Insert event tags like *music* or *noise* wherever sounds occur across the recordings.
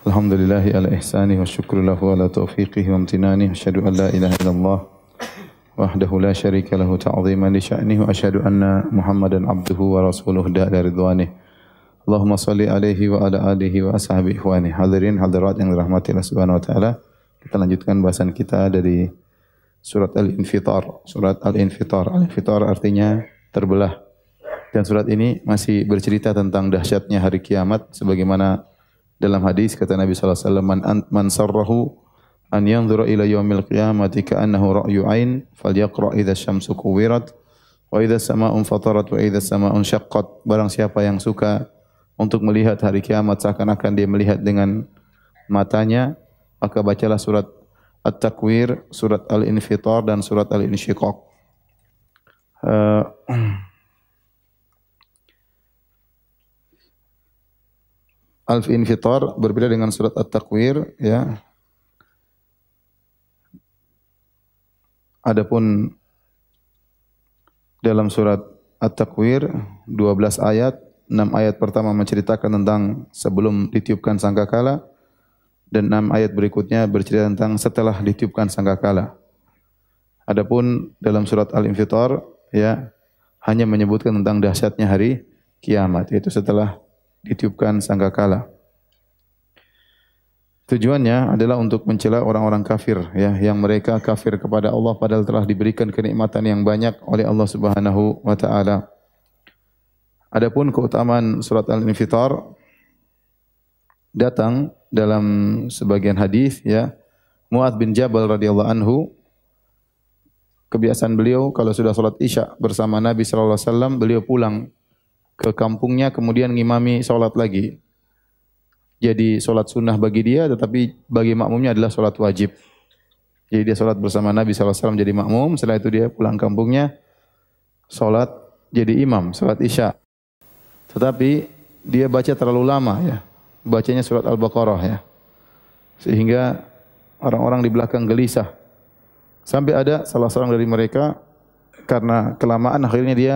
Alhamdulillahi ala ihsani wa syukru lahu ala taufiqihi wa amtinani wa syahadu an la ilaha illallah wahdahu la syarika lahu ta'ziman li sya'nihi wa asyhadu anna Muhammadan abduhu wa rasuluh da'la ridwanih Allahumma salli alaihi wa ala alihi wa ashabi ikhwani hadirin hadirat yang dirahmati Allah Subhanahu wa taala kita lanjutkan bahasan kita dari surat Al-Infitar surat Al-Infitar Al-Infitar artinya terbelah dan surat ini masih bercerita tentang dahsyatnya hari kiamat sebagaimana dalam hadis kata Nabi sallallahu alaihi wasallam man, man sarrahu an yanzura ila yaumil qiyamati ka'annahu ra'yu ain falyaqra idza syamsu kuwirat wa idza sama'un fatarat wa idza sama'un syaqqat barang siapa yang suka untuk melihat hari kiamat seakan-akan dia melihat dengan matanya maka bacalah surat At-Takwir, surat Al-Infitar dan surat Al-Insyiqaq. Uh, eh, *clears throat* Al-Infitar berbeda dengan surat At-Takwir ya. Adapun dalam surat At-Takwir 12 ayat, 6 ayat pertama menceritakan tentang sebelum ditiupkan sangkakala dan 6 ayat berikutnya bercerita tentang setelah ditiupkan sangkakala. Adapun dalam surat Al-Infitar ya hanya menyebutkan tentang dahsyatnya hari kiamat Itu setelah ditiupkan sangkakala. Tujuannya adalah untuk mencela orang-orang kafir ya yang mereka kafir kepada Allah padahal telah diberikan kenikmatan yang banyak oleh Allah Subhanahu wa taala. Adapun keutamaan surat Al-Infitar datang dalam sebagian hadis ya Muad bin Jabal radhiyallahu anhu kebiasaan beliau kalau sudah salat Isya bersama Nabi sallallahu alaihi wasallam beliau pulang ke kampungnya kemudian ngimami sholat lagi. Jadi sholat sunnah bagi dia tetapi bagi makmumnya adalah sholat wajib. Jadi dia sholat bersama Nabi SAW jadi makmum, setelah itu dia pulang kampungnya sholat jadi imam, sholat isya. Tetapi dia baca terlalu lama ya, bacanya surat Al-Baqarah ya. Sehingga orang-orang di belakang gelisah. Sampai ada salah seorang dari mereka karena kelamaan akhirnya dia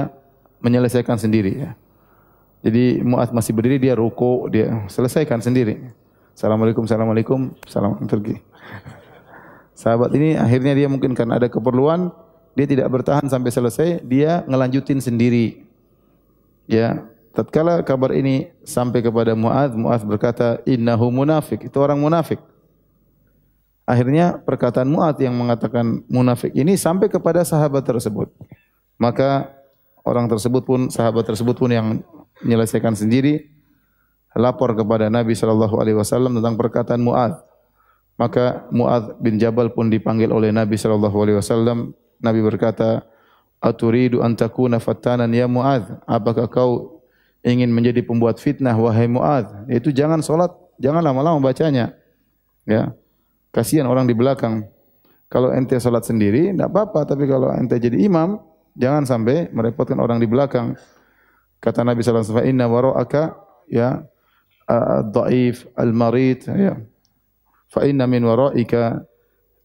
menyelesaikan sendiri ya. Jadi Mu'ad masih berdiri, dia ruko, dia selesaikan sendiri. Assalamualaikum, Assalamualaikum, salam pergi. Sahabat ini akhirnya dia mungkin karena ada keperluan, dia tidak bertahan sampai selesai, dia ngelanjutin sendiri. Ya, tatkala kabar ini sampai kepada Mu'ad, Mu'ad berkata, innahu munafik, itu orang munafik. Akhirnya perkataan Mu'ad yang mengatakan munafik ini sampai kepada sahabat tersebut. Maka orang tersebut pun, sahabat tersebut pun yang menyelesaikan sendiri, lapor kepada Nabi Shallallahu Alaihi Wasallam tentang perkataan Muad. Maka Muad bin Jabal pun dipanggil oleh Nabi Shallallahu Alaihi Wasallam. Nabi berkata, Aturidu antakuna fatanan ya Muad. Apakah kau ingin menjadi pembuat fitnah wahai Muad? Itu jangan solat, jangan lama-lama bacanya. Ya, kasihan orang di belakang. Kalau ente solat sendiri, tidak apa-apa. Tapi kalau ente jadi imam, jangan sampai merepotkan orang di belakang. Kata Nabi sallallahu alaihi wasallam, "Inna wara'aka ya ad-dha'if al-marid ya. Fa inna min wara'ika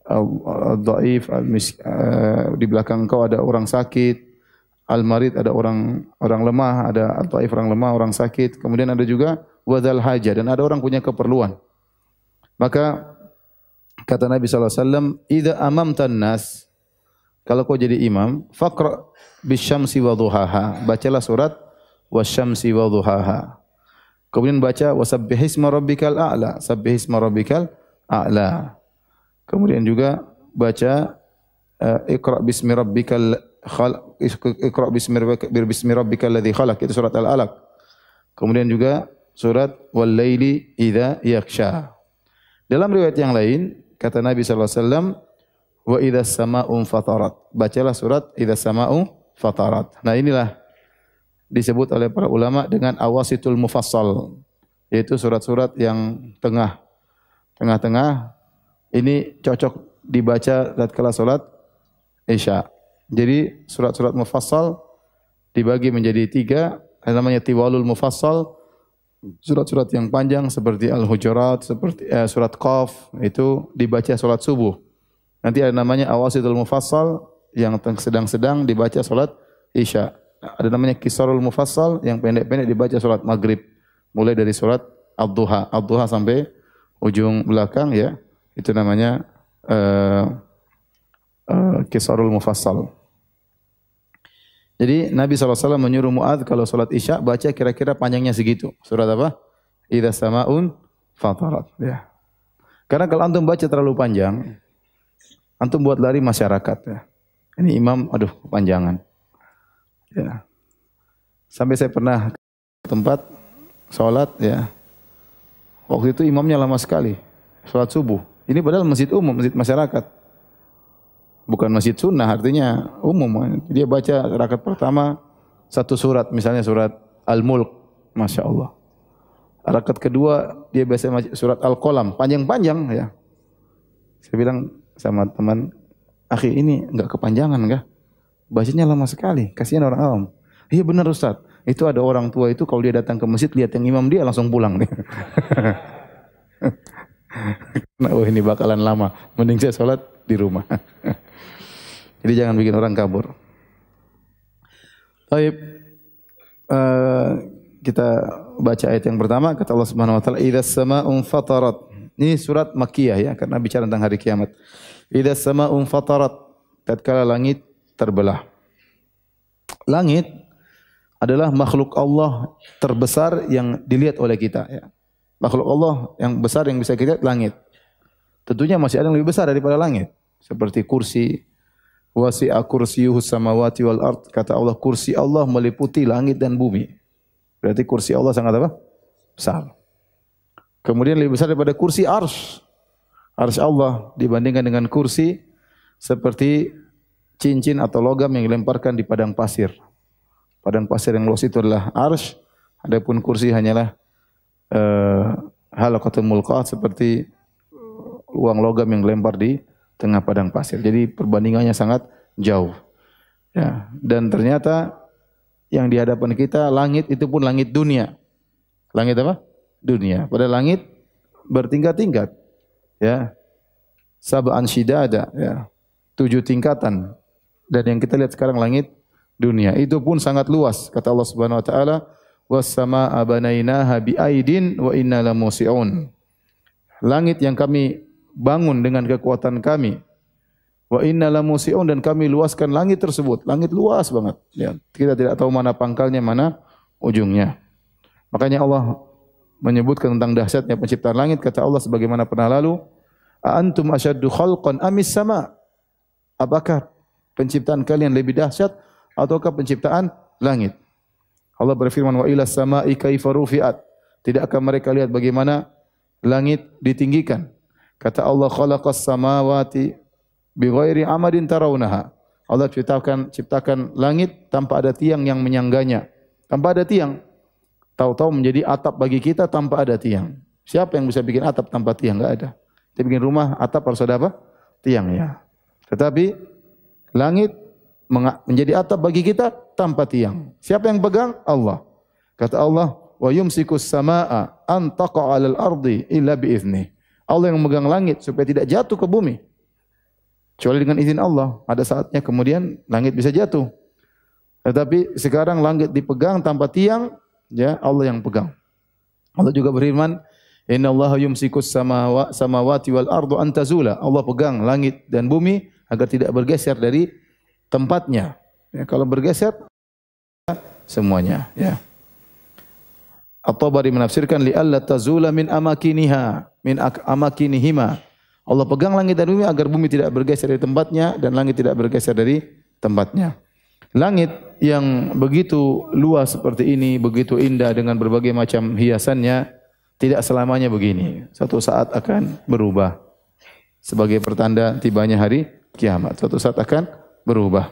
ad-dha'if al uh, di belakang kau ada orang sakit, al-marid ada orang orang lemah, ada ad-dha'if orang lemah, orang sakit. Kemudian ada juga wadhal haja dan ada orang punya keperluan. Maka kata Nabi sallallahu alaihi wasallam, "Idza amamta nas" kalau kau jadi imam, faqra bisyamsi wa duhaha, bacalah surat wasyamsi wa duhaha. Kemudian baca wasabbihisma rabbikal a'la, sabbihisma rabbikal a'la. Kemudian juga baca uh, Iqra bismi rabbikal khalaq Iqra bismi rabbikal bismi rabbikal ladzi khalaq itu surat Al-Alaq. Kemudian juga surat wal laili idza yaghsha. Dalam riwayat yang lain kata Nabi sallallahu alaihi wasallam wa idza samaun fatarat. Bacalah surat idza samaun fatarat. Nah inilah disebut oleh para ulama dengan awasitul mufassal yaitu surat-surat yang tengah tengah-tengah ini cocok dibaca saat kelas salat Isya. Jadi surat-surat mufassal dibagi menjadi tiga namanya tiwalul mufassal surat-surat yang panjang seperti al-hujurat seperti eh, surat qaf itu dibaca salat subuh. Nanti ada namanya awasitul mufassal yang sedang-sedang dibaca salat Isya ada namanya kisarul mufassal yang pendek-pendek dibaca salat maghrib mulai dari salat ad-duha ad-duha sampai ujung belakang ya itu namanya uh, uh, kisarul mufassal jadi Nabi SAW menyuruh Mu'ad kalau sholat isya baca kira-kira panjangnya segitu surat apa idza samaun fatarat ya karena kalau antum baca terlalu panjang antum buat lari masyarakat ya ini imam aduh panjangan Ya. Sampai saya pernah ke tempat sholat ya. Waktu itu imamnya lama sekali. Sholat subuh. Ini padahal masjid umum, masjid masyarakat. Bukan masjid sunnah, artinya umum. Dia baca rakaat pertama satu surat, misalnya surat Al-Mulk. Masya Allah. Rakaat kedua dia biasa surat Al-Qalam, panjang-panjang ya. Saya bilang sama teman, akhir ini enggak kepanjangan enggak? Bacanya lama sekali. Kasihan orang awam. Iya benar Ustaz. Itu ada orang tua itu kalau dia datang ke masjid lihat yang imam dia langsung pulang nih. *laughs* nah, oh ini bakalan lama. Mending saya sholat di rumah. *laughs* Jadi jangan bikin orang kabur. Baik. Uh, eh, kita baca ayat yang pertama kata Allah Subhanahu wa taala idzas samaa'u fatarat. Ini surat Makkiyah ya karena bicara tentang hari kiamat. Idzas samaa'u fatarat. Tatkala langit terbelah. Langit adalah makhluk Allah terbesar yang dilihat oleh kita. Ya. Makhluk Allah yang besar yang bisa kita lihat langit. Tentunya masih ada yang lebih besar daripada langit. Seperti kursi, wasi'a kursiyuhu samawati wal art Kata Allah, kursi Allah meliputi langit dan bumi. Berarti kursi Allah sangat apa? Besar. Kemudian lebih besar daripada kursi ars. Ars Allah dibandingkan dengan kursi seperti cincin atau logam yang dilemparkan di padang pasir. Padang pasir yang luas itu adalah arsh, adapun kursi hanyalah uh, halaqatul mulqat seperti eh, uang logam yang dilempar di tengah padang pasir. Jadi perbandingannya sangat jauh. Ya, dan ternyata yang di hadapan kita langit itu pun langit dunia. Langit apa? Dunia. Pada langit bertingkat-tingkat. Ya. Sab'an syidada, ya. Tujuh tingkatan dan yang kita lihat sekarang langit dunia. Itu pun sangat luas kata Allah Subhanahu wa taala was-samaa'a banainaha biaidin wa inna musiun Langit yang kami bangun dengan kekuatan kami. Wa inna musiun dan kami luaskan langit tersebut. Langit luas banget. ya kita tidak tahu mana pangkalnya, mana ujungnya. Makanya Allah menyebutkan tentang dahsyatnya penciptaan langit kata Allah sebagaimana pernah lalu, antum asyaddu khalqan amis sama?" Apakah penciptaan kalian lebih dahsyat ataukah penciptaan langit? Allah berfirman wa ila samai kaifa rufi'at. akan mereka lihat bagaimana langit ditinggikan? Kata Allah khalaqas samawati bi ghairi amadin tarawunaha. Allah ciptakan ciptakan langit tanpa ada tiang yang menyangganya. Tanpa ada tiang. Tahu-tahu menjadi atap bagi kita tanpa ada tiang. Siapa yang bisa bikin atap tanpa tiang? Enggak ada. Kita bikin rumah, atap harus ada apa? Tiang ya. Tetapi Langit menjadi atap bagi kita tanpa tiang. Hmm. Siapa yang pegang? Allah. Kata Allah, "Wa yumsikus samaa an taqa'a 'alal ardi illa bi'idznih." Allah yang megang langit supaya tidak jatuh ke bumi. Kecuali dengan izin Allah. Ada saatnya kemudian langit bisa jatuh. Tetapi sekarang langit dipegang tanpa tiang, ya Allah yang pegang. Allah juga berfirman, "Inna Allah yumsikus samawa, samawati wal ardu an tazula." Allah pegang langit dan bumi agar tidak bergeser dari tempatnya. Ya, kalau bergeser semuanya. Ya. at menafsirkan li alla tazula min amakiniha min amakinihima. Allah pegang langit dan bumi agar bumi tidak bergeser dari tempatnya dan langit tidak bergeser dari tempatnya. Langit yang begitu luas seperti ini, begitu indah dengan berbagai macam hiasannya, tidak selamanya begini. Satu saat akan berubah. Sebagai pertanda tibanya hari kiamat. Suatu saat akan berubah.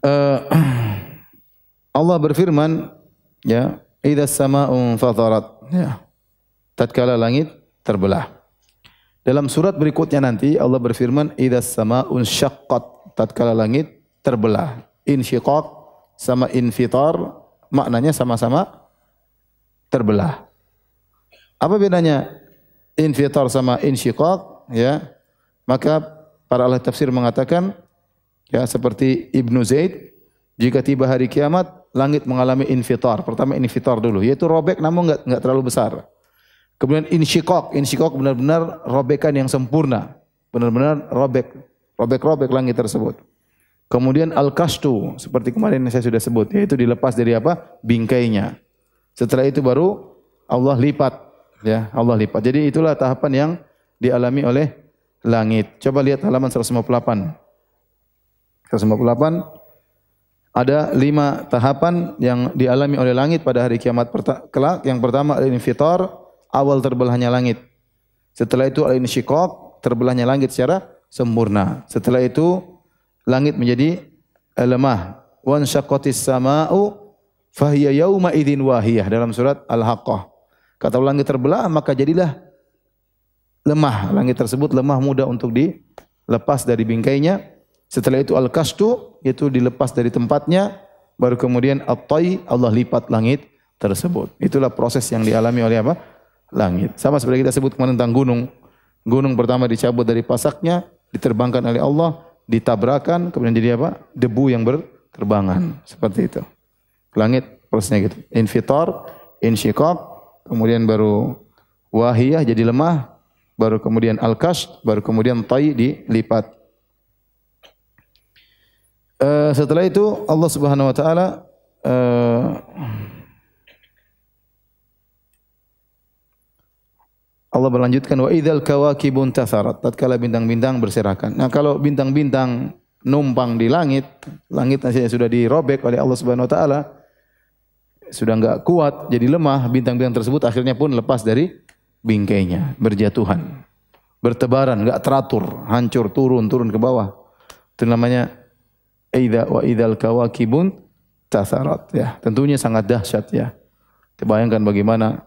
Eh, *clears throat* Allah berfirman, ya, "Idza samaa'u fatarat." Ya. Tatkala langit terbelah. Dalam surat berikutnya nanti Allah berfirman, "Idza samaa'u syaqqat." Tatkala langit terbelah. Insyiqaq sama infitar maknanya sama-sama terbelah. Apa bedanya? infitar sama insyiqaq ya maka para ahli tafsir mengatakan ya seperti Ibnu Zaid jika tiba hari kiamat langit mengalami infitar pertama infitar dulu yaitu robek namun enggak enggak terlalu besar kemudian insyiqaq insyiqaq benar-benar robekan yang sempurna benar-benar robek robek-robek langit tersebut kemudian al-kastu seperti kemarin saya sudah sebut yaitu dilepas dari apa bingkainya setelah itu baru Allah lipat Ya, Allah lipat. Jadi itulah tahapan yang dialami oleh langit. Coba lihat halaman 158. 158 ada lima tahapan yang dialami oleh langit pada hari kiamat kelak. Yang pertama al-infitar, awal terbelahnya langit. Setelah itu al-insyiqaq, terbelahnya langit secara sempurna. Setelah itu langit menjadi eh, lemah. Wan syaqqatis sama'u fahiya yauma idzin wahiyah dalam surat Al-Haqqah. Kata langit terbelah, maka jadilah lemah. Langit tersebut lemah mudah untuk dilepas dari bingkainya. Setelah itu al-kastu, itu dilepas dari tempatnya. Baru kemudian at-tay, Allah lipat langit tersebut. Itulah proses yang dialami oleh apa? Langit. Sama seperti kita sebut kemarin tentang gunung. Gunung pertama dicabut dari pasaknya, diterbangkan oleh Allah, ditabrakan, kemudian jadi apa? Debu yang berterbangan. Seperti itu. Langit prosesnya gitu. Infitor, insyikok kemudian baru wahiyah jadi lemah, baru kemudian Alkas, baru kemudian tai dilipat. Uh, setelah itu Allah Subhanahu wa taala uh, Allah berlanjutkan wa kawaki kawakibun tatharat tatkala bintang-bintang berserakan. Nah, kalau bintang-bintang numpang di langit, langit nasinya sudah dirobek oleh Allah Subhanahu wa taala, sudah nggak kuat, jadi lemah, bintang-bintang tersebut akhirnya pun lepas dari bingkainya, berjatuhan, bertebaran, nggak teratur, hancur, turun, turun ke bawah. Itu namanya Aida wa idal kawakibun tasarat ya. Tentunya sangat dahsyat ya. bayangkan bagaimana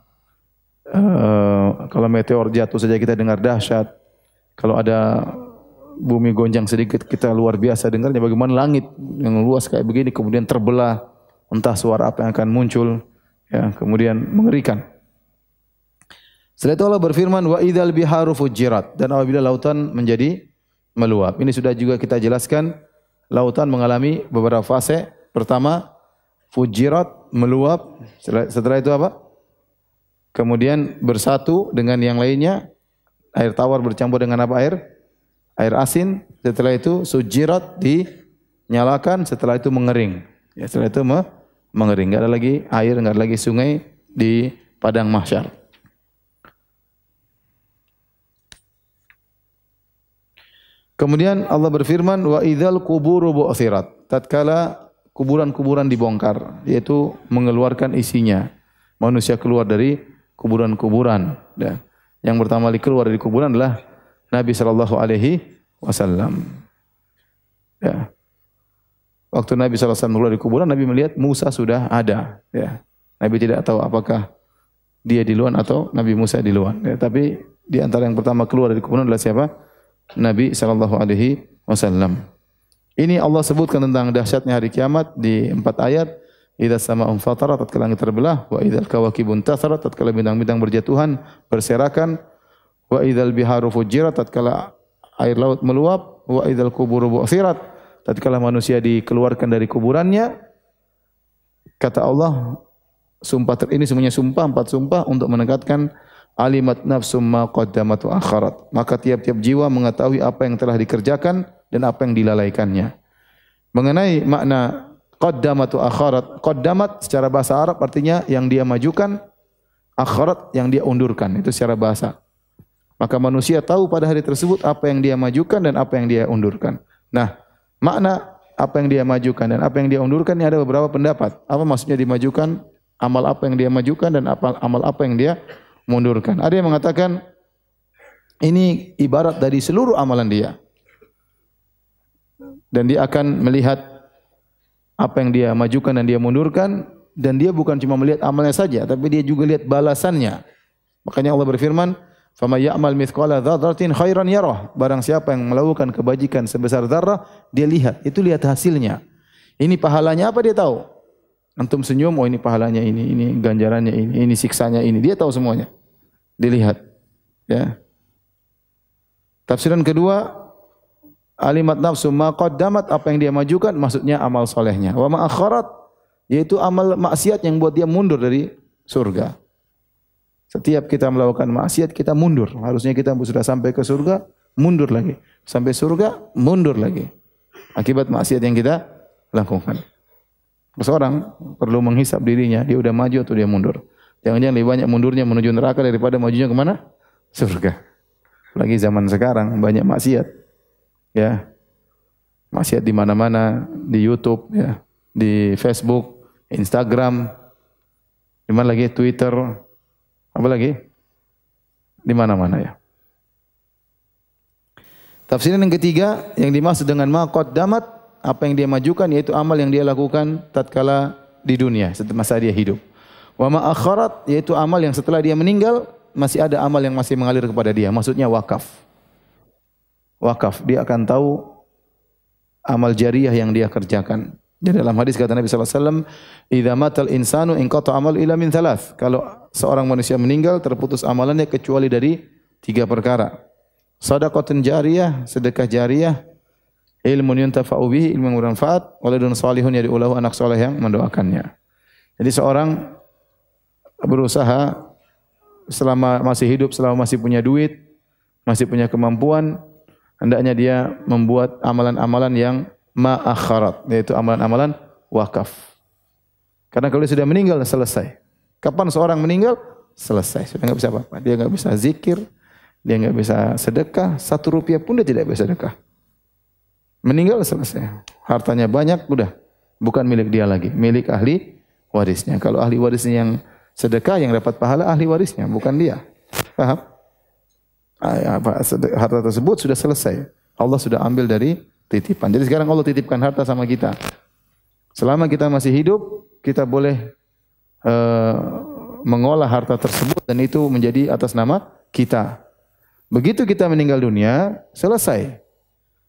uh, kalau meteor jatuh saja kita dengar dahsyat. Kalau ada bumi gonjang sedikit kita luar biasa dengarnya bagaimana langit yang luas kayak begini kemudian terbelah entah suara apa yang akan muncul ya kemudian mengerikan setelah itu Allah berfirman wa idzal biharu fujirat dan apabila lautan menjadi meluap ini sudah juga kita jelaskan lautan mengalami beberapa fase pertama fujirat meluap setelah, setelah itu apa kemudian bersatu dengan yang lainnya air tawar bercampur dengan apa air air asin setelah itu sujirat dinyalakan setelah itu mengering Ya, setelah itu me mengering. Tidak ada lagi air, tidak ada lagi sungai di padang mahsyar. Kemudian Allah berfirman, wa idhal kuburu bu'athirat. Tatkala kuburan-kuburan dibongkar, yaitu mengeluarkan isinya. Manusia keluar dari kuburan-kuburan. Ya. Yang pertama kali keluar dari kuburan adalah Nabi Shallallahu alaihi wasallam. Ya. Waktu Nabi SAW keluar dari kuburan, Nabi melihat Musa sudah ada. Ya. Nabi tidak tahu apakah dia di luar atau Nabi Musa luar. Ya, tapi di antara yang pertama keluar dari kuburan adalah siapa? Nabi Shallallahu Alaihi Wasallam. Ini Allah sebutkan tentang dahsyatnya hari kiamat di empat ayat. Idza sama fatarat tatkala langit terbelah wa idzal kawakibun tasarat tatkala bintang-bintang berjatuhan berserakan wa idzal biharu fujirat tatkala air laut meluap wa idzal quburu bu'sirat tatkala manusia dikeluarkan dari kuburannya kata Allah sumpah ter, ini semuanya sumpah empat sumpah untuk menekatkan alimat nafsum ma qaddamat akharat maka tiap-tiap jiwa mengetahui apa yang telah dikerjakan dan apa yang dilalaikannya mengenai makna qaddamat akharat qaddamat secara bahasa Arab artinya yang dia majukan akharat yang dia undurkan itu secara bahasa maka manusia tahu pada hari tersebut apa yang dia majukan dan apa yang dia undurkan nah makna apa yang dia majukan dan apa yang dia undurkan ini ada beberapa pendapat. Apa maksudnya dimajukan? Amal apa yang dia majukan dan apa amal apa yang dia mundurkan. Ada yang mengatakan ini ibarat dari seluruh amalan dia. Dan dia akan melihat apa yang dia majukan dan dia mundurkan dan dia bukan cuma melihat amalnya saja tapi dia juga lihat balasannya. Makanya Allah berfirman, Fama ya'mal mithqala dzarratin khairan yarah. Barang siapa yang melakukan kebajikan sebesar zarah, dia lihat, itu lihat hasilnya. Ini pahalanya apa dia tahu? Antum senyum, oh ini pahalanya ini, ini ganjarannya ini, ini siksanya ini. Dia tahu semuanya. Dilihat. Ya. Tafsiran kedua, alimat nafsu ma qaddamat apa yang dia majukan maksudnya amal solehnya. Wa ma akharat yaitu amal maksiat yang buat dia mundur dari surga. Setiap kita melakukan maksiat kita mundur. Harusnya kita sudah sampai ke surga, mundur lagi. Sampai surga, mundur lagi. Akibat maksiat yang kita lakukan. Seorang perlu menghisap dirinya, dia udah maju atau dia mundur. Jangan-jangan lebih banyak mundurnya menuju neraka daripada majunya kemana? Surga. Lagi zaman sekarang banyak maksiat. Ya. Maksiat di mana-mana, di YouTube, ya, di Facebook, Instagram, di mana lagi Twitter, Apalagi? Di mana-mana ya. Tafsiran yang ketiga yang dimaksud dengan maqad damat apa yang dia majukan yaitu amal yang dia lakukan tatkala di dunia masa dia hidup. Wa ma akharat yaitu amal yang setelah dia meninggal masih ada amal yang masih mengalir kepada dia. Maksudnya wakaf. Wakaf dia akan tahu amal jariah yang dia kerjakan. Jadi ya, dalam hadis kata Nabi SAW, insanu inqata amal ila min Kalau seorang manusia meninggal, terputus amalannya kecuali dari tiga perkara. Sadaqatun jariyah, sedekah jariyah, ilmu yuntafa'u bihi, ilmu yang bermanfaat, waladun salihun yadi ulahu anak soleh yang mendoakannya. Jadi seorang berusaha selama masih hidup, selama masih punya duit, masih punya kemampuan, hendaknya dia membuat amalan-amalan yang ma'akharat, yaitu amalan-amalan wakaf. Karena kalau dia sudah meninggal selesai. Kapan seorang meninggal selesai, sudah nggak bisa apa-apa. Dia nggak bisa zikir, dia nggak bisa sedekah, satu rupiah pun dia tidak bisa sedekah. Meninggal selesai, hartanya banyak, udah bukan milik dia lagi, milik ahli warisnya. Kalau ahli warisnya yang sedekah yang dapat pahala ahli warisnya, bukan dia. Paham? Ah, ya, harta tersebut sudah selesai. Allah sudah ambil dari Titipan. Jadi sekarang Allah titipkan harta sama kita. Selama kita masih hidup, kita boleh uh, mengolah harta tersebut dan itu menjadi atas nama kita. Begitu kita meninggal dunia, selesai.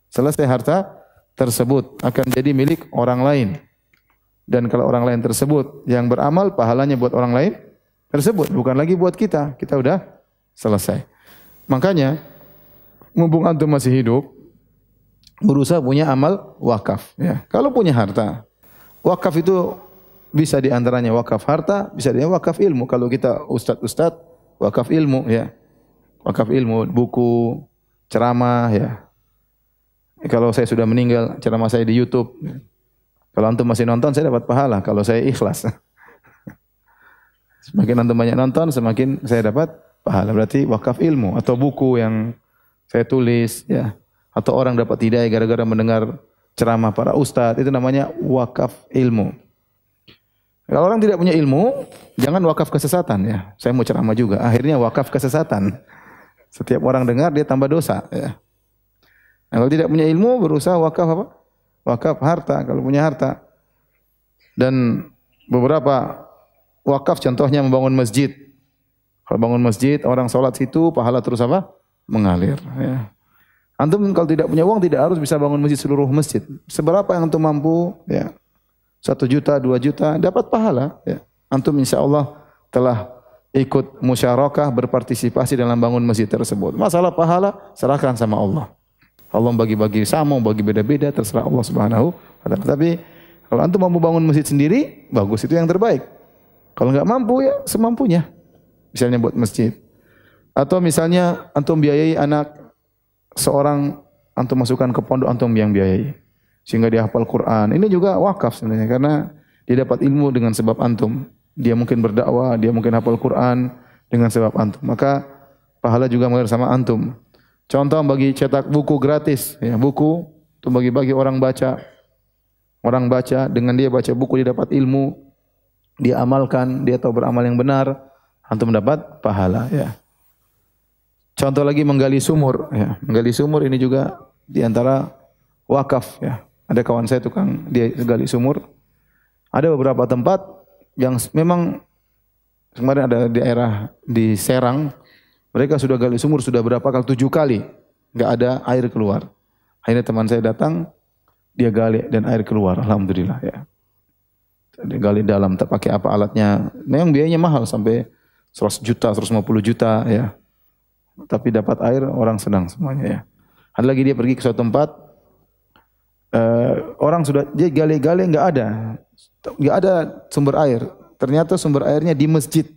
Selesai harta tersebut akan jadi milik orang lain. Dan kalau orang lain tersebut yang beramal, pahalanya buat orang lain tersebut, bukan lagi buat kita. Kita udah selesai. Makanya, mumpung antum masih hidup, berusaha punya amal wakaf. Ya. Kalau punya harta, wakaf itu bisa diantaranya wakaf harta, bisa dia wakaf ilmu. Kalau kita ustad-ustad, wakaf ilmu ya, wakaf ilmu, buku, ceramah ya. Kalau saya sudah meninggal, ceramah saya di YouTube. Ya. Kalau antum masih nonton, saya dapat pahala. Kalau saya ikhlas, *laughs* semakin antum banyak nonton, semakin saya dapat pahala. Berarti wakaf ilmu atau buku yang saya tulis ya atau orang dapat hidayah gara-gara mendengar ceramah para ustadz itu namanya wakaf ilmu. Kalau orang tidak punya ilmu, jangan wakaf kesesatan ya. Saya mau ceramah juga, akhirnya wakaf kesesatan. Setiap orang dengar dia tambah dosa ya. Nah, kalau tidak punya ilmu berusaha wakaf apa? Wakaf harta kalau punya harta. Dan beberapa wakaf contohnya membangun masjid. Kalau bangun masjid, orang sholat situ, pahala terus apa? Mengalir. Ya. Antum kalau tidak punya uang tidak harus bisa bangun masjid seluruh masjid. Seberapa yang antum mampu, ya. Satu juta, dua juta, dapat pahala. Ya. Antum insya Allah telah ikut musyarakah, berpartisipasi dalam bangun masjid tersebut. Masalah pahala, serahkan sama Allah. Allah bagi-bagi sama, bagi beda-beda, terserah Allah subhanahu wa ta'ala. Tapi kalau antum mampu bangun masjid sendiri, bagus, itu yang terbaik. Kalau nggak mampu, ya semampunya. Misalnya buat masjid. Atau misalnya antum biayai anak seorang antum masukkan ke pondok antum yang biayai. Sehingga dia hafal Quran. Ini juga wakaf sebenarnya karena dia dapat ilmu dengan sebab antum. Dia mungkin berdakwah, dia mungkin hafal Quran dengan sebab antum. Maka pahala juga mengalir sama antum. Contoh bagi cetak buku gratis, ya, buku itu bagi-bagi orang baca. Orang baca dengan dia baca buku dia dapat ilmu, dia amalkan, dia tahu beramal yang benar, antum dapat pahala ya. Contoh lagi menggali sumur, ya. menggali sumur ini juga diantara wakaf. Ya. Ada kawan saya tukang dia gali sumur. Ada beberapa tempat yang memang kemarin ada di daerah di Serang, mereka sudah gali sumur sudah berapa kali? Tujuh kali, nggak ada air keluar. Akhirnya teman saya datang, dia gali dan air keluar. Alhamdulillah ya. Dia gali dalam, tak pakai apa alatnya. Memang biayanya mahal sampai 100 juta, 150 juta ya tapi dapat air orang senang semuanya ya. Ada lagi dia pergi ke suatu tempat uh, orang sudah dia gali-gali nggak ada nggak ada sumber air. Ternyata sumber airnya di masjid.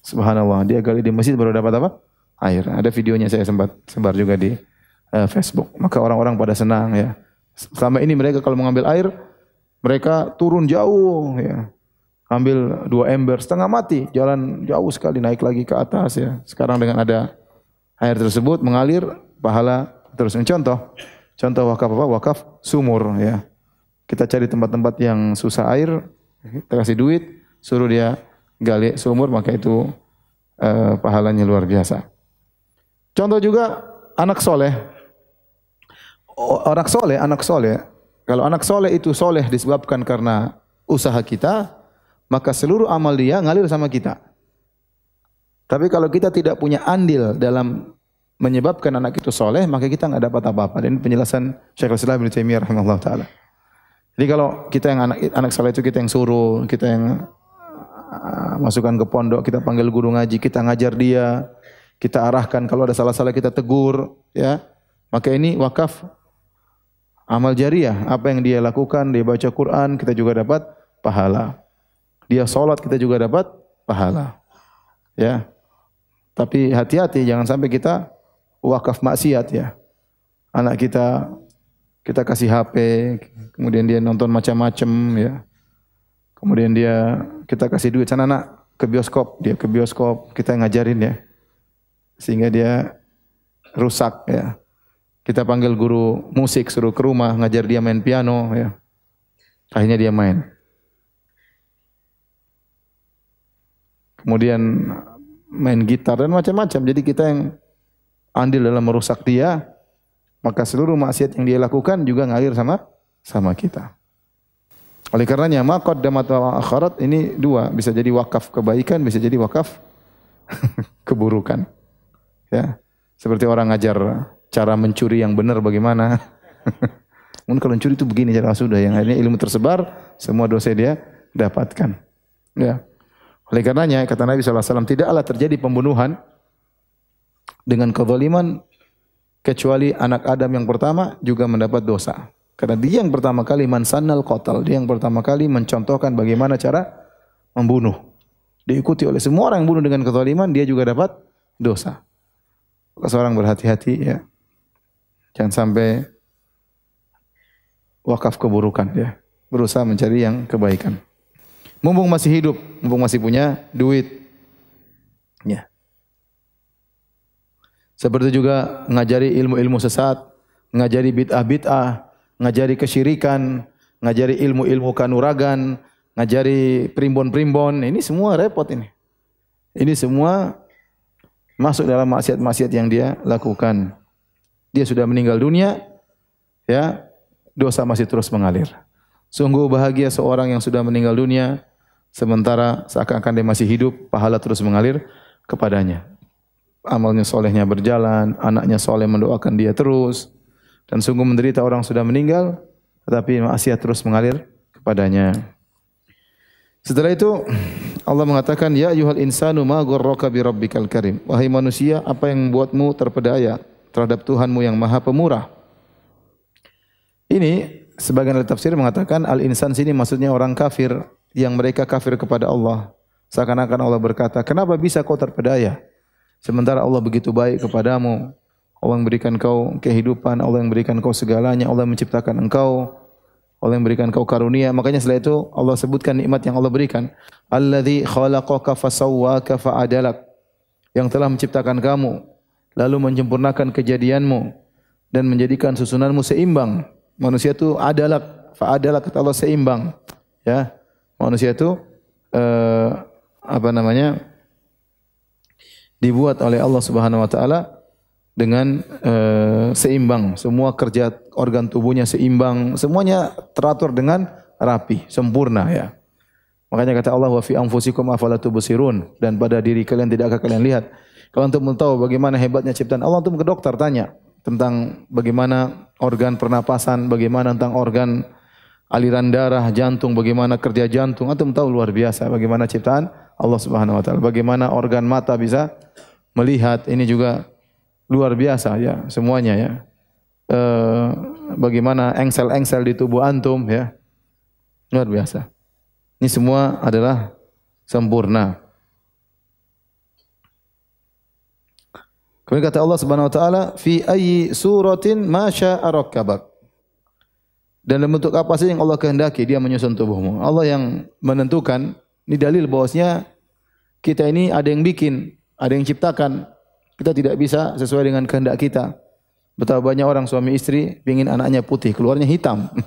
Subhanallah, dia gali di masjid baru dapat apa? Air. Ada videonya saya sempat sebar juga di uh, Facebook. Maka orang-orang pada senang ya. Selama ini mereka kalau mengambil air mereka turun jauh ya ambil dua ember setengah mati jalan jauh sekali naik lagi ke atas ya sekarang dengan ada air tersebut mengalir pahala terus contoh contoh wakaf apa wakaf sumur ya kita cari tempat-tempat yang susah air kita kasih duit suruh dia gali sumur maka itu uh, pahalanya luar biasa contoh juga anak soleh anak soleh anak soleh kalau anak soleh itu soleh disebabkan karena usaha kita maka seluruh amal dia ngalir sama kita. Tapi kalau kita tidak punya andil dalam menyebabkan anak itu soleh, maka kita nggak dapat apa-apa. Dan ini penjelasan Syekh Islam bin Taimiyah rahimahullah taala. Jadi kalau kita yang anak anak soleh itu kita yang suruh, kita yang ah, masukkan ke pondok, kita panggil guru ngaji, kita ngajar dia, kita arahkan kalau ada salah-salah kita tegur, ya. Maka ini wakaf amal jariah, apa yang dia lakukan, dia baca Quran, kita juga dapat pahala. Dia sholat kita juga dapat pahala. Ya. Tapi hati-hati jangan sampai kita wakaf maksiat ya. Anak kita kita kasih HP, kemudian dia nonton macam-macam ya. Kemudian dia kita kasih duit sana anak ke bioskop, dia ke bioskop, kita ngajarin ya. Sehingga dia rusak ya. Kita panggil guru musik suruh ke rumah ngajar dia main piano ya. Akhirnya dia main. kemudian main gitar dan macam-macam. Jadi kita yang andil dalam merusak dia, maka seluruh maksiat yang dia lakukan juga ngalir sama sama kita. Oleh karenanya dan damat akhirat ini dua, bisa jadi wakaf kebaikan, bisa jadi wakaf *laughs* keburukan. Ya. Seperti orang ngajar cara mencuri yang benar bagaimana. *laughs* Mungkin kalau mencuri itu begini cara sudah yang akhirnya ilmu tersebar, semua dosa dia dapatkan. Ya. Oleh karenanya kata Nabi SAW, tidaklah terjadi pembunuhan dengan kezaliman kecuali anak Adam yang pertama juga mendapat dosa. Karena dia yang pertama kali mansanal kotal, dia yang pertama kali mencontohkan bagaimana cara membunuh. Diikuti oleh semua orang yang bunuh dengan kezaliman, dia juga dapat dosa. Maka seorang berhati-hati ya. Jangan sampai wakaf keburukan ya. Berusaha mencari yang kebaikan. Mumpung masih hidup, mumpung masih punya duit. Ya. Seperti juga ngajari ilmu-ilmu sesat, ngajari bid'ah-bid'ah, ngajari kesyirikan, ngajari ilmu-ilmu kanuragan, ngajari primbon-primbon. Ini semua repot ini. Ini semua masuk dalam maksiat-maksiat yang dia lakukan. Dia sudah meninggal dunia, ya dosa masih terus mengalir. Sungguh bahagia seorang yang sudah meninggal dunia sementara seakan-akan dia masih hidup, pahala terus mengalir kepadanya. Amalnya solehnya berjalan, anaknya soleh mendoakan dia terus. Dan sungguh menderita orang sudah meninggal, tetapi maksiat terus mengalir kepadanya. Setelah itu Allah mengatakan, Ya yuhal insanu ma gurraka bi rabbikal karim. Wahai manusia, apa yang membuatmu terpedaya terhadap Tuhanmu yang maha pemurah? Ini sebagian ahli tafsir mengatakan al-insan sini maksudnya orang kafir yang mereka kafir kepada Allah. Seakan-akan Allah berkata, "Kenapa bisa kau terpedaya? Sementara Allah begitu baik kepadamu. Allah yang berikan kau kehidupan, Allah yang berikan kau segalanya, Allah yang menciptakan engkau, Allah yang berikan kau karunia." Makanya setelah itu Allah sebutkan nikmat yang Allah berikan. Alladzi khalaqaka fasawwaka fa'adalak. Yang telah menciptakan kamu, lalu menyempurnakan kejadianmu dan menjadikan susunanmu seimbang. Manusia itu adalah fa adalah kata Allah seimbang. Ya. Manusia itu eh, apa namanya? dibuat oleh Allah Subhanahu wa taala dengan eh, seimbang. Semua kerja organ tubuhnya seimbang, semuanya teratur dengan rapi, sempurna ya. Makanya kata Allah wa fi anfusikum afala tubsirun dan pada diri kalian tidakkah kalian lihat. Kalau untuk mau tahu bagaimana hebatnya ciptaan Allah, untuk ke dokter tanya tentang bagaimana organ pernapasan, bagaimana tentang organ aliran darah, jantung, bagaimana kerja jantung. atau tahu luar biasa bagaimana ciptaan Allah Subhanahu wa taala. Bagaimana organ mata bisa melihat. Ini juga luar biasa ya semuanya ya. E, bagaimana engsel-engsel di tubuh antum ya. Luar biasa. Ini semua adalah sempurna. Kemudian kata Allah Subhanahu wa taala, "Fi ayyi suratin ma syaa'a Dan dalam bentuk apa sih yang Allah kehendaki, dia menyusun tubuhmu. Allah yang menentukan, ini dalil bahwasanya kita ini ada yang bikin, ada yang ciptakan. Kita tidak bisa sesuai dengan kehendak kita. Betapa banyak orang suami istri ingin anaknya putih, keluarnya hitam. *laughs*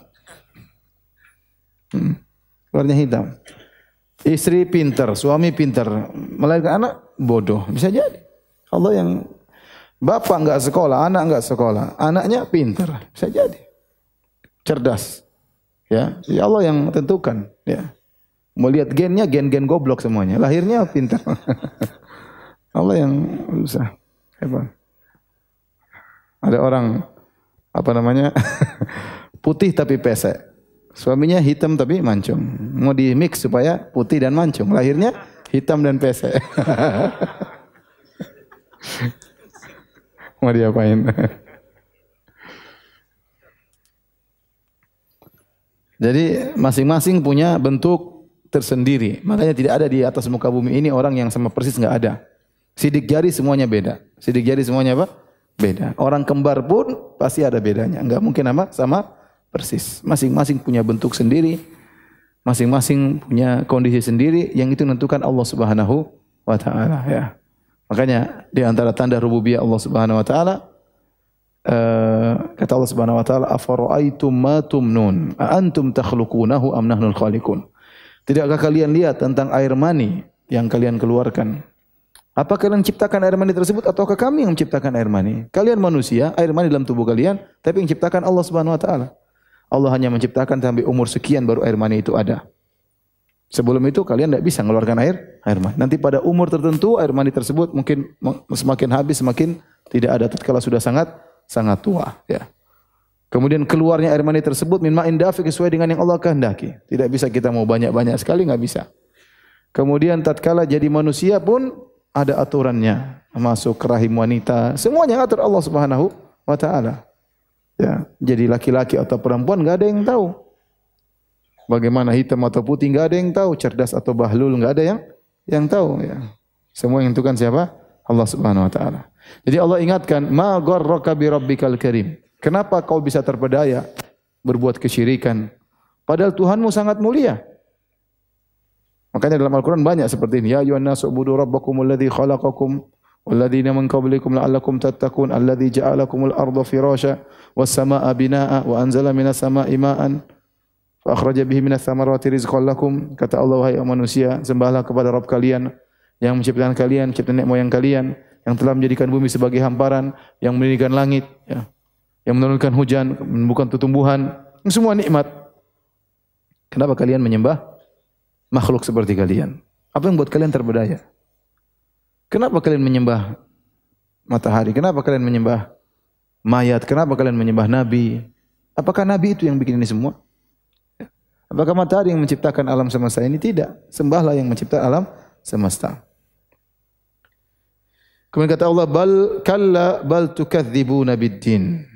Hmm. Keluarnya hitam. Istri pinter, suami pinter, melahirkan anak bodoh. Bisa jadi. Allah yang Bapak nggak sekolah, anak nggak sekolah, anaknya pinter, bisa jadi cerdas. Ya, ya Allah yang tentukan. Ya, mau lihat gennya, gen-gen goblok semuanya. Lahirnya pinter. *laughs* Allah yang bisa hebat. Ada orang apa namanya *laughs* putih tapi pesek. Suaminya hitam tapi mancung. Mau di mix supaya putih dan mancung. Lahirnya hitam dan pesek. *laughs* mau diapain? Jadi masing-masing punya bentuk tersendiri. Makanya tidak ada di atas muka bumi ini orang yang sama persis nggak ada. Sidik jari semuanya beda. Sidik jari semuanya apa? Beda. Orang kembar pun pasti ada bedanya. Nggak mungkin apa? Sama persis. Masing-masing punya bentuk sendiri. Masing-masing punya kondisi sendiri yang itu menentukan Allah Subhanahu wa taala ya. Makanya di antara tanda rububiyah Allah Subhanahu wa taala eh, kata Allah Subhanahu wa taala afara'aitum ma tumnun a antum takhluqunahu am nahnu khaliqun Tidakkah kalian lihat tentang air mani yang kalian keluarkan apa kalian ciptakan air mani tersebut ataukah kami yang menciptakan air mani kalian manusia air mani dalam tubuh kalian tapi yang menciptakan Allah Subhanahu wa taala Allah hanya menciptakan sampai umur sekian baru air mani itu ada Sebelum itu kalian tidak bisa mengeluarkan air air mani. Nanti pada umur tertentu air mani tersebut mungkin semakin habis semakin tidak ada tatkala sudah sangat sangat tua ya. Kemudian keluarnya air mani tersebut min ma'in dafi sesuai dengan yang Allah kehendaki. Tidak bisa kita mau banyak-banyak sekali nggak bisa. Kemudian tatkala jadi manusia pun ada aturannya. Masuk rahim wanita, semuanya atur Allah Subhanahu wa taala. Ya, jadi laki-laki atau perempuan nggak ada yang tahu. Bagaimana hitam atau putih nggak ada yang tahu, cerdas atau bahlul nggak ada yang yang tahu ya. Semua yang tentukan siapa? Allah Subhanahu wa taala. Jadi Allah ingatkan, "Ma gharraka bi rabbikal karim." Kenapa kau bisa terpedaya berbuat kesyirikan padahal Tuhanmu sangat mulia? Makanya dalam Al-Qur'an banyak seperti ini, "Ya ayuhan nasu budu rabbakumul ladzi khalaqakum والذين من قبلكم لعلكم تتقون الذي جعل firasha الأرض فراشا والسماء wa anzala من السماء imaan Fa akhraja bihi minas samarati rizqan lakum. Kata Allah, wahai manusia, sembahlah kepada Rabb kalian yang menciptakan kalian, cipta nenek moyang kalian, yang telah menjadikan bumi sebagai hamparan, yang mendirikan langit, ya. yang menurunkan hujan, bukan tumbuhan, semua nikmat. Kenapa kalian menyembah makhluk seperti kalian? Apa yang buat kalian terbedaya? Kenapa kalian menyembah matahari? Kenapa kalian menyembah mayat? Kenapa kalian menyembah nabi? Apakah nabi itu yang bikin ini semua? Apakah matahari yang menciptakan alam semesta ini? Tidak. Sembahlah yang mencipta alam semesta. Kemudian kata Allah, "Bal kalla bal tukadzibuna biddin."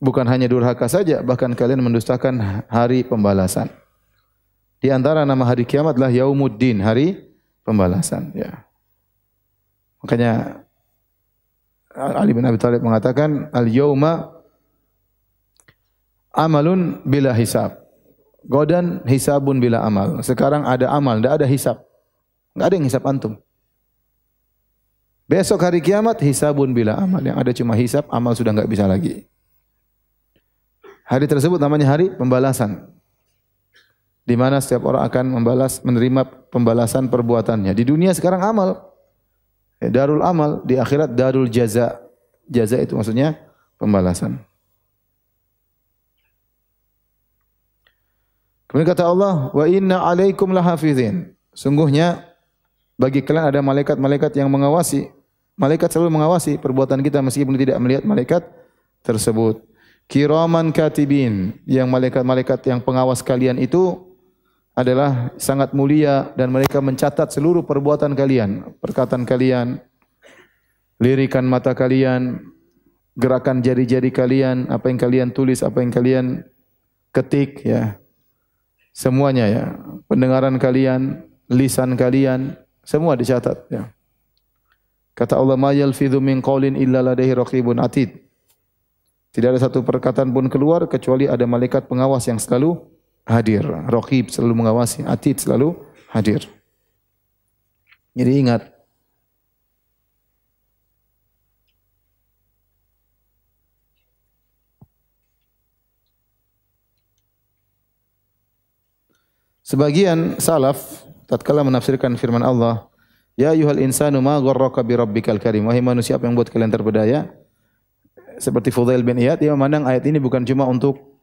Bukan hanya durhaka saja, bahkan kalian mendustakan hari pembalasan. Di antara nama hari kiamat adalah Yaumuddin, hari pembalasan, ya. Makanya Ali bin Abi Thalib mengatakan, "Al-yauma amalun bila hisab." Godan hisabun bila amal. Sekarang ada amal, tidak ada hisab. Tidak ada yang hisab antum. Besok hari kiamat hisabun bila amal. Yang ada cuma hisab, amal sudah nggak bisa lagi. Hari tersebut namanya hari pembalasan. Di mana setiap orang akan membalas menerima pembalasan perbuatannya. Di dunia sekarang amal. Ya, darul amal, di akhirat darul jaza. Jaza itu maksudnya pembalasan. Kemudian kata Allah, "Wa inna 'alaikum lahafizin." Sungguhnya bagi kalian ada malaikat-malaikat yang mengawasi. Malaikat selalu mengawasi perbuatan kita meskipun tidak melihat malaikat tersebut. Kiraman katibin, yang malaikat-malaikat yang pengawas kalian itu adalah sangat mulia dan mereka mencatat seluruh perbuatan kalian, perkataan kalian, lirikan mata kalian, gerakan jari-jari kalian, apa yang kalian tulis, apa yang kalian ketik ya semuanya ya. Pendengaran kalian, lisan kalian, semua dicatat ya. Kata Allah, "Ma yalfidhu min qawlin illa ladaihi raqibun atid." Tidak ada satu perkataan pun keluar kecuali ada malaikat pengawas yang selalu hadir. Raqib selalu mengawasi, atid selalu hadir. Jadi ingat, Sebagian salaf tatkala menafsirkan firman Allah, "Ya ayyuhal insanu ma gharraka bi rabbikal karim." Wahai manusia, apa yang buat kalian terpedaya? Seperti Fudail bin Iyad, dia memandang ayat ini bukan cuma untuk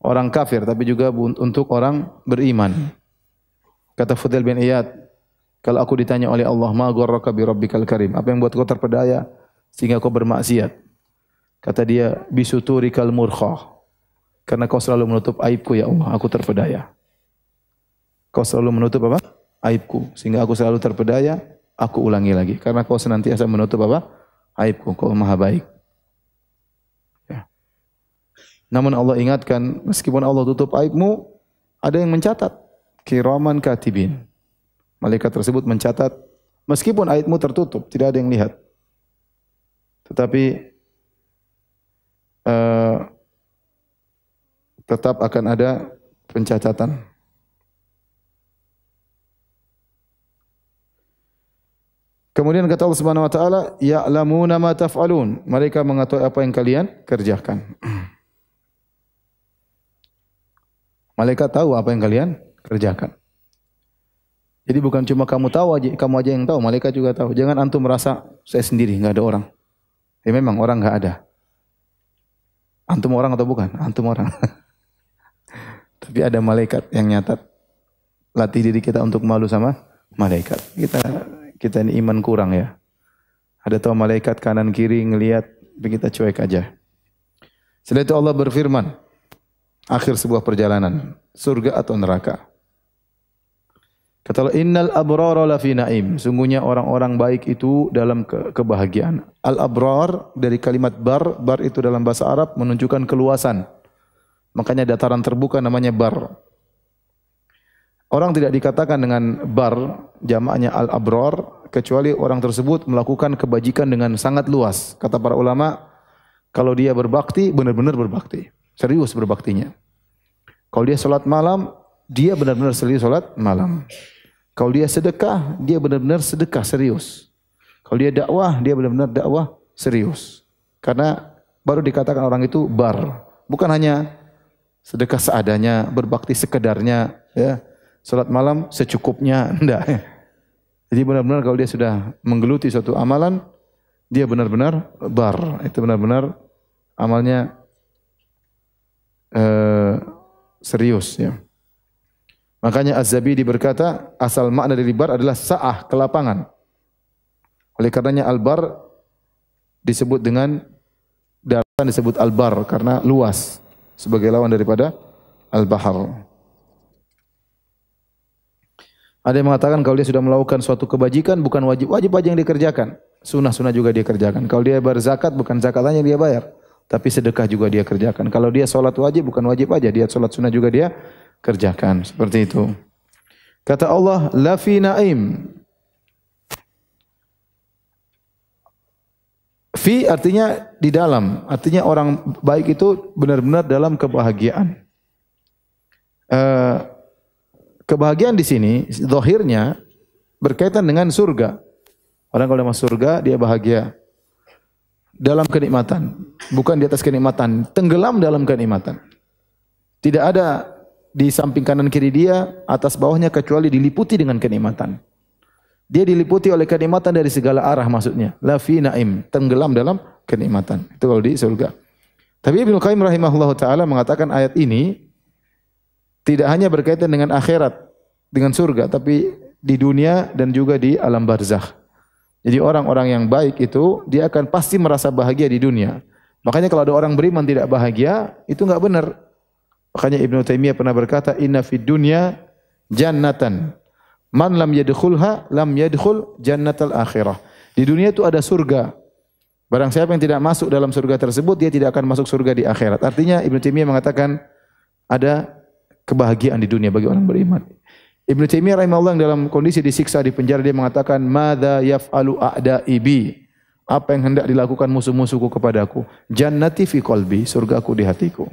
orang kafir tapi juga untuk orang beriman. Kata Fudail bin Iyad, kalau aku ditanya oleh Allah, "Ma gharraka bi rabbikal karim?" Apa yang buat kau terpedaya sehingga kau bermaksiat? Kata dia, "Bisuturikal murkha." Karena kau selalu menutup aibku ya Allah, aku terpedaya. Kau selalu menutup apa? Aibku. Sehingga aku selalu terpedaya, aku ulangi lagi. Karena kau senantiasa menutup apa? Aibku. Kau maha baik. Ya. Namun Allah ingatkan, meskipun Allah tutup aibmu, ada yang mencatat. Kiraman katibin. Malaikat tersebut mencatat, meskipun aibmu tertutup, tidak ada yang lihat. Tetapi uh, tetap akan ada pencatatan. Kemudian kata Allah Subhanahu wa taala, "Ya'lamuna ma taf'alun." Mereka mengetahui apa yang kalian kerjakan. Malaikat *clears throat* tahu apa yang kalian kerjakan. Jadi bukan cuma kamu tahu aja, kamu aja yang tahu, malaikat juga tahu. Jangan antum merasa saya sendiri nggak ada orang. Ya memang orang nggak ada. Antum orang atau bukan? Antum orang. *laughs* Tapi ada malaikat yang nyatat. Latih diri kita untuk malu sama malaikat. Kita kita ini iman kurang ya. Ada tahu malaikat kanan kiri ngelihat, kita cuek aja. Setelah itu Allah berfirman, akhir sebuah perjalanan, surga atau neraka. Kata Allah, innal abrara lafi naim. Sungguhnya orang-orang baik itu dalam ke kebahagiaan. Al abrar dari kalimat bar, bar itu dalam bahasa Arab menunjukkan keluasan. Makanya dataran terbuka namanya bar. Orang tidak dikatakan dengan bar jamaknya al-abror kecuali orang tersebut melakukan kebajikan dengan sangat luas. Kata para ulama, kalau dia berbakti benar-benar berbakti, serius berbaktinya. Kalau dia sholat malam, dia benar-benar serius sholat malam. Kalau dia sedekah, dia benar-benar sedekah serius. Kalau dia dakwah, dia benar-benar dakwah serius. Karena baru dikatakan orang itu bar, bukan hanya sedekah seadanya, berbakti sekedarnya, ya Salat malam secukupnya, enggak. *laughs* Jadi benar-benar kalau dia sudah menggeluti suatu amalan, dia benar-benar bar. Itu benar-benar amalnya eh, serius. Ya. Makanya Az-Zabidi berkata, asal makna dari bar adalah sa'ah, kelapangan. Oleh karenanya al-bar disebut dengan daratan disebut al-bar karena luas sebagai lawan daripada al-bahar. Ada yang mengatakan kalau dia sudah melakukan suatu kebajikan bukan wajib, wajib aja yang dikerjakan. Sunnah-sunnah juga dia kerjakan. Kalau dia berzakat bukan zakat aja yang dia bayar, tapi sedekah juga dia kerjakan. Kalau dia sholat wajib bukan wajib aja, dia sholat sunnah juga dia kerjakan. Seperti itu. Kata Allah, la naim. Fi artinya di dalam, artinya orang baik itu benar-benar dalam kebahagiaan. Uh, kebahagiaan di sini zahirnya berkaitan dengan surga. Orang kalau masuk surga dia bahagia dalam kenikmatan, bukan di atas kenikmatan, tenggelam dalam kenikmatan. Tidak ada di samping kanan kiri dia, atas bawahnya kecuali diliputi dengan kenikmatan. Dia diliputi oleh kenikmatan dari segala arah maksudnya. La fi naim, tenggelam dalam kenikmatan. Itu kalau di surga. Tapi Ibnu Qayyim rahimahullahu taala mengatakan ayat ini tidak hanya berkaitan dengan akhirat, dengan surga, tapi di dunia dan juga di alam barzakh. Jadi orang-orang yang baik itu dia akan pasti merasa bahagia di dunia. Makanya kalau ada orang beriman tidak bahagia, itu enggak benar. Makanya Ibnu Taimiyah pernah berkata, "Inna fid dunya jannatan. Man lam yadkhulha lam yadkhul jannatal akhirah." Di dunia itu ada surga. Barang siapa yang tidak masuk dalam surga tersebut, dia tidak akan masuk surga di akhirat. Artinya Ibnu Taimiyah mengatakan ada kebahagiaan di dunia bagi orang beriman. Ibn Taimiyah rahimahullah dalam kondisi disiksa di penjara dia mengatakan madza yaf'alu ibi apa yang hendak dilakukan musuh-musuhku kepadaku jannati fi qalbi surgaku di hatiku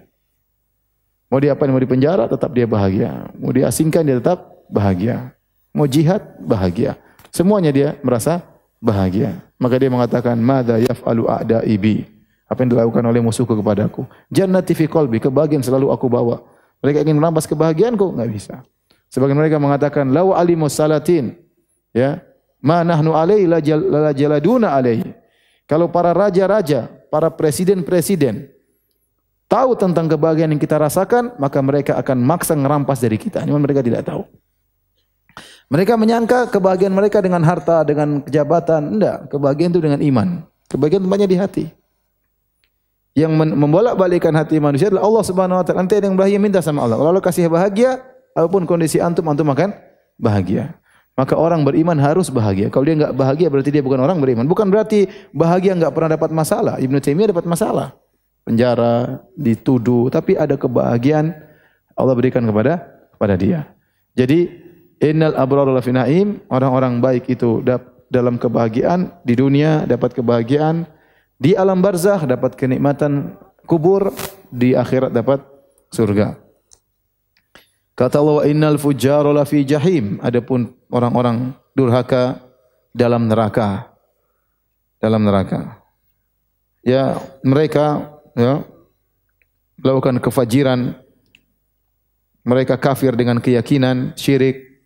mau dia apa mau di penjara tetap dia bahagia mau diasingkan dia tetap bahagia mau jihad bahagia semuanya dia merasa bahagia maka dia mengatakan madza yaf'alu ibi apa yang dilakukan oleh musuhku kepadaku jannati fi qalbi kebahagiaan selalu aku bawa mereka ingin merampas kebahagiaanku, nggak bisa. Sebagian mereka mengatakan lau alimu salatin ya ma nahnu alaihi la jaladuna alaihi. Kalau para raja-raja, para presiden-presiden tahu tentang kebahagiaan yang kita rasakan, maka mereka akan maksa ngerampas dari kita. Ini mereka tidak tahu. Mereka menyangka kebahagiaan mereka dengan harta, dengan jabatan. enggak. kebahagiaan itu dengan iman. Kebahagiaan tempatnya di hati. Yang membolak-balikan hati manusia adalah Allah Subhanahu wa taala. Nanti ada yang bahagia minta sama Allah. Kalau kasih bahagia, apapun kondisi antum antum akan bahagia. Maka orang beriman harus bahagia. Kalau dia nggak bahagia berarti dia bukan orang beriman. Bukan berarti bahagia nggak pernah dapat masalah. Ibnu Taimiyah dapat masalah. Penjara, dituduh, tapi ada kebahagiaan Allah berikan kepada kepada dia. Jadi innal abrara lafi naim, orang-orang baik itu dalam kebahagiaan di dunia dapat kebahagiaan, di alam barzah dapat kenikmatan kubur, di akhirat dapat surga. Kata Allah, "Innal fujjara la fi jahim." Adapun orang-orang durhaka dalam neraka. Dalam neraka. Ya, mereka ya melakukan kefajiran. Mereka kafir dengan keyakinan, syirik,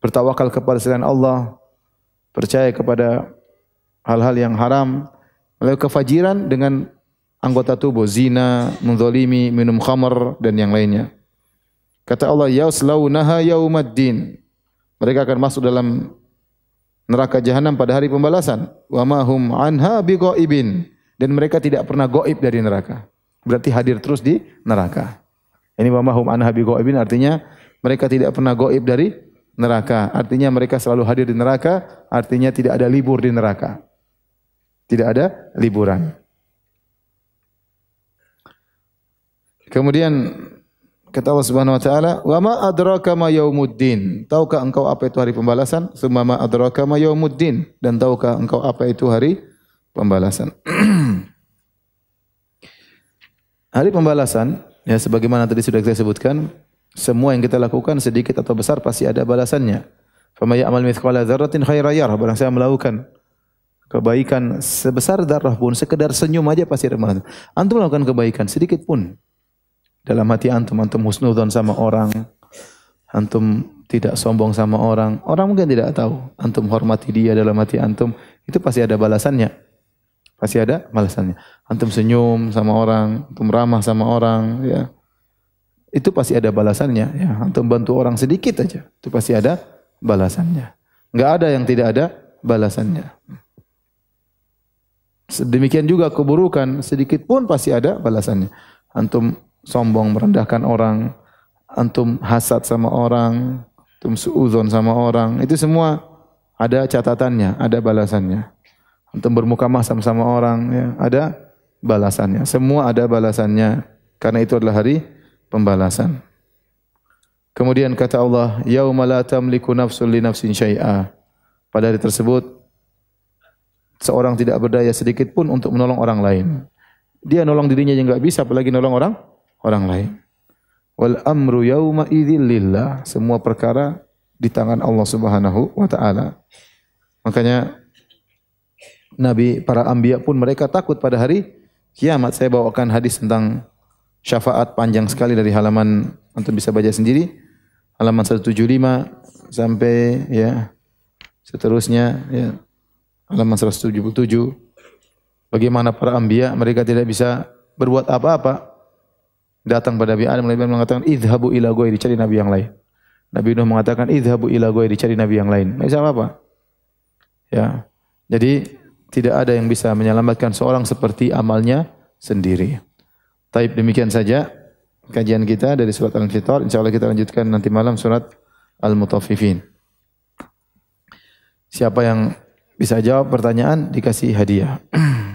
bertawakal kepada selain Allah, percaya kepada hal-hal yang haram, Lalu kefajiran dengan anggota tubuh, zina, menzalimi, minum khamar dan yang lainnya. Kata Allah, "Yaslaunaha yaumaddin." Mereka akan masuk dalam neraka jahanam pada hari pembalasan. Wa ma hum anha biqaibin. Dan mereka tidak pernah goib dari neraka. Berarti hadir terus di neraka. Ini wa ma hum anha biqaibin artinya mereka tidak pernah goib dari neraka. Artinya mereka selalu hadir di neraka, artinya tidak ada libur di neraka. Tidak ada liburan. Kemudian kata Allah Subhanahu wa taala, "Wa ma adraka ma yaumuddin?" Tahukah engkau apa itu hari pembalasan? Summa ma adraka ma yaumuddin? Dan tahukah engkau apa itu hari pembalasan? *clears throat* hari pembalasan ya sebagaimana tadi sudah saya sebutkan, semua yang kita lakukan sedikit atau besar pasti ada balasannya. Fama ya'mal mithqala dzarratin khairan yarah. Barang saya melakukan kebaikan sebesar darah pun, sekedar senyum aja pasti ada Antum melakukan kebaikan sedikit pun. Dalam hati antum, antum husnudon sama orang, antum tidak sombong sama orang. Orang mungkin tidak tahu. Antum hormati dia dalam hati antum, itu pasti ada balasannya. Pasti ada balasannya. Antum senyum sama orang, antum ramah sama orang, ya. Itu pasti ada balasannya, ya. Antum bantu orang sedikit aja, itu pasti ada balasannya. Enggak ada yang tidak ada balasannya. Demikian juga keburukan sedikit pun pasti ada balasannya. Antum sombong merendahkan orang, antum hasad sama orang, antum suuzon sama orang, itu semua ada catatannya, ada balasannya. Antum bermuka masam sama orang, ya, ada balasannya. Semua ada balasannya karena itu adalah hari pembalasan. Kemudian kata Allah, "Yauma la tamliku nafsun li nafsin syai'a." Pada hari tersebut seorang tidak berdaya sedikit pun untuk menolong orang lain. Dia nolong dirinya yang nggak bisa apalagi nolong orang orang lain. Wal amru yauma lillah. Semua perkara di tangan Allah Subhanahu wa taala. Makanya nabi para anbiya pun mereka takut pada hari kiamat. Saya bawakan hadis tentang syafaat panjang sekali dari halaman antum bisa baca sendiri halaman 175 sampai ya seterusnya ya halaman 177. Bagaimana para ambia mereka tidak bisa berbuat apa-apa. Datang pada Nabi Adam, Nabi mengatakan idhabu ila ghairi cari nabi yang lain. Nabi Nuh mengatakan idhabu ila ghairi cari nabi yang lain. bisa apa-apa. Ya. Jadi tidak ada yang bisa menyelamatkan seorang seperti amalnya sendiri. Taib demikian saja kajian kita dari surat al Insya Insyaallah kita lanjutkan nanti malam surat Al-Mutaffifin. Siapa yang bisa jawab pertanyaan dikasih hadiah. *clears throat*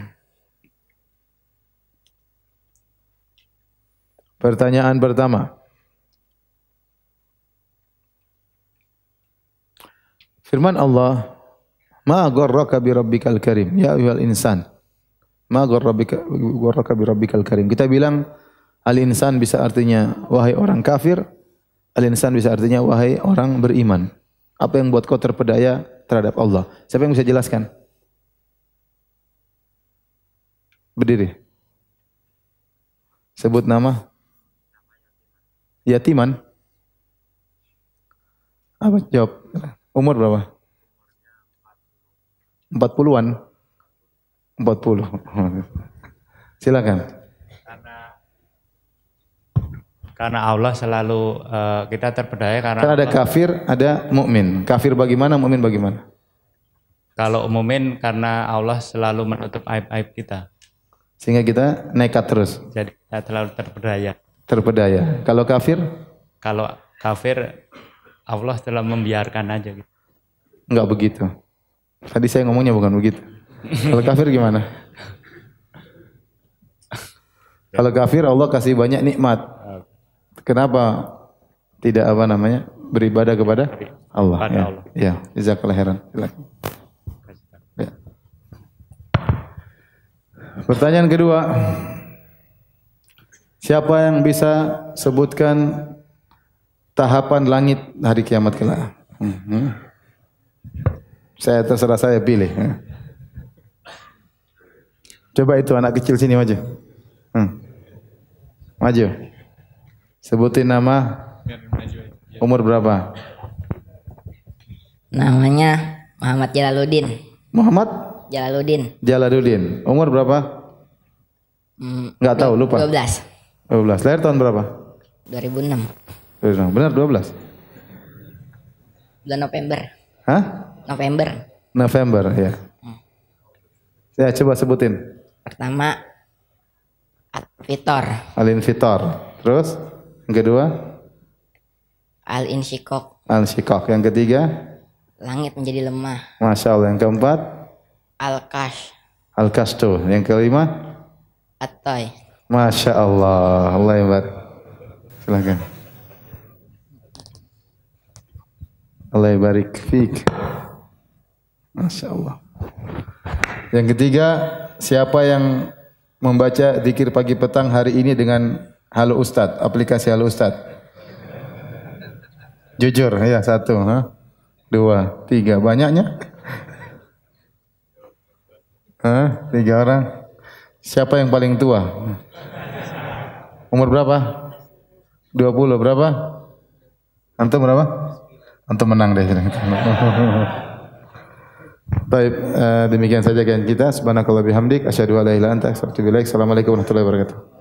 Pertanyaan pertama. Firman Allah, "Ma gharraka bi rabbikal karim ya ayyuhal insan." Ma gharraka gharraka bi rabbikal karim. Kita bilang al insan bisa artinya wahai orang kafir, al insan bisa artinya wahai orang beriman. Apa yang buat kau terpedaya terhadap Allah. Siapa yang bisa jelaskan? Berdiri. Sebut nama. Yatiman. Apa jawab? Umur berapa? 40-an. 40. *laughs* Silakan. Karena Allah selalu uh, kita terpedaya karena Kan ada kafir, ada mukmin. Kafir bagaimana, mukmin bagaimana? Kalau mukmin karena Allah selalu menutup aib-aib kita. Sehingga kita nekat terus. Jadi kita terlalu terpedaya. Terpedaya. Kalau kafir? Kalau kafir Allah telah membiarkan aja gitu. Enggak begitu. Tadi saya ngomongnya bukan begitu. Kalau kafir gimana? *laughs* Kalau kafir Allah kasih banyak nikmat kenapa tidak apa namanya beribadah kepada Allah. Pada ya. Allah. Ya, ya. ya, Pertanyaan kedua. Siapa yang bisa sebutkan tahapan langit hari kiamat kelak? Hmm. Saya terserah saya pilih. Hmm. Coba itu anak kecil sini maju. Hmm. Maju. Sebutin nama. Iya. Umur berapa? Namanya Muhammad Jalaluddin. Muhammad Jalaluddin. Jalaluddin. Umur berapa? Mm, Enggak tahu, lupa. 12. 12. Lahir tahun berapa? 2006. 2006. Benar 12. Bulan November. Hah? November. November, ya. Hmm. Ya, coba sebutin. Pertama Al Fitor. Alin Fitor. Terus? Yang kedua? Al-insyikok. Al-insyikok. Yang ketiga? Langit menjadi lemah. Masya Allah. Yang keempat? Al-kash. Al-kash tuh. Yang kelima? Atoy. Masya Allah. Allah hebat. Silakan. Allah barik fik. Masya Allah. Yang ketiga, siapa yang membaca zikir pagi petang hari ini dengan Halo Ustad, aplikasi Halo Ustad. Jujur, ya satu, ha? dua, tiga, banyaknya? Ha? Tiga orang. Siapa yang paling tua? Umur berapa? dua puluh berapa? Antum berapa? Antum menang deh. *laughs* Baik, eh, demikian saja kajian kita. Subhanakallah bihamdik. Asyadu ala ila anta. Assalamualaikum warahmatullahi wabarakatuh.